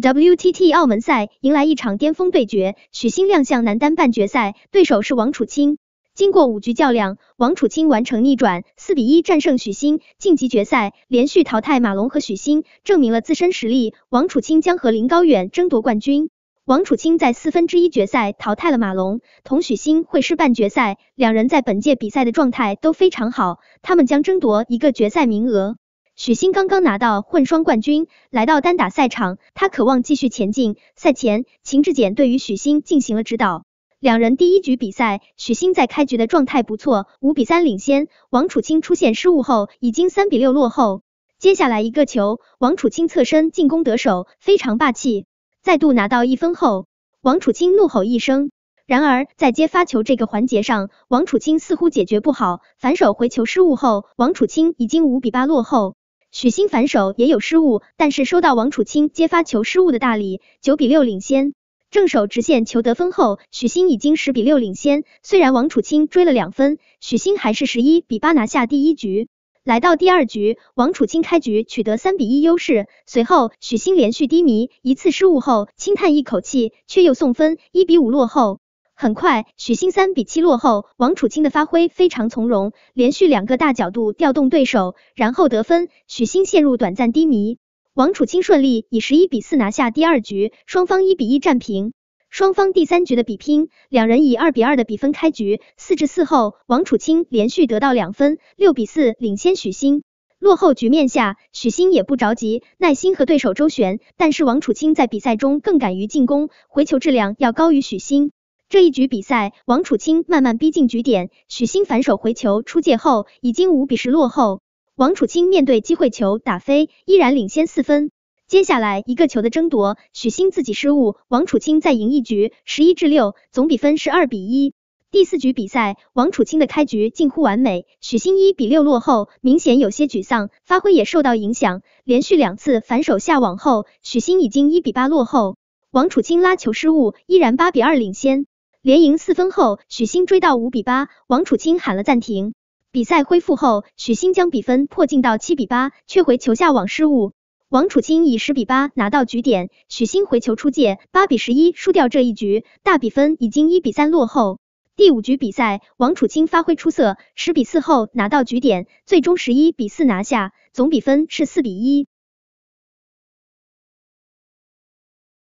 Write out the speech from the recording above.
WTT 澳门赛迎来一场巅峰对决，许昕亮相男单半决赛，对手是王楚钦。经过五局较量，王楚钦完成逆转，四比一战胜许昕，晋级决赛。连续淘汰马龙和许昕，证明了自身实力。王楚钦将和林高远争夺冠军。王楚钦在四分之一决赛淘汰了马龙，同许昕会师半决赛。两人在本届比赛的状态都非常好，他们将争夺一个决赛名额。许昕刚刚拿到混双冠军，来到单打赛场，他渴望继续前进。赛前，秦志戬对于许昕进行了指导。两人第一局比赛，许昕在开局的状态不错，五比三领先。王楚钦出现失误后，已经三比六落后。接下来一个球，王楚钦侧身进攻得手，非常霸气，再度拿到一分后，王楚钦怒吼一声。然而在接发球这个环节上，王楚钦似乎解决不好，反手回球失误后，王楚钦已经五比八落后。许昕反手也有失误，但是收到王楚钦接发球失误的大礼，九比六领先。正手直线球得分后，许昕已经十比六领先。虽然王楚钦追了两分，许昕还是十一比八拿下第一局。来到第二局，王楚钦开局取得三比一优势，随后许昕连续低迷，一次失误后轻叹一口气，却又送分，一比五落后。很快，许昕三比七落后，王楚钦的发挥非常从容，连续两个大角度调动对手，然后得分，许昕陷入短暂低迷。王楚钦顺利以十一比四拿下第二局，双方一比一战平。双方第三局的比拼，两人以二比二的比分开局，四至四后，王楚钦连续得到两分，六比四领先许昕。落后局面下，许昕也不着急，耐心和对手周旋，但是王楚钦在比赛中更敢于进攻，回球质量要高于许昕。这一局比赛，王楚钦慢慢逼近局点，许昕反手回球出界后，已经五比十落后。王楚钦面对机会球打飞，依然领先四分。接下来一个球的争夺，许昕自己失误，王楚钦再赢一局，十一至六，总比分是二比一。第四局比赛，王楚钦的开局近乎完美，许昕一比六落后，明显有些沮丧，发挥也受到影响，连续两次反手下网后，许昕已经一比八落后，王楚钦拉球失误，依然八比二领先。连赢四分后，许昕追到五比八，王楚钦喊了暂停。比赛恢复后，许昕将比分迫近到七比八，却回球下网失误，王楚钦以十比八拿到局点，许昕回球出界，八比十一输掉这一局，大比分已经一比三落后。第五局比赛，王楚钦发挥出色，十比四后拿到局点，最终十一比四拿下，总比分是四比一。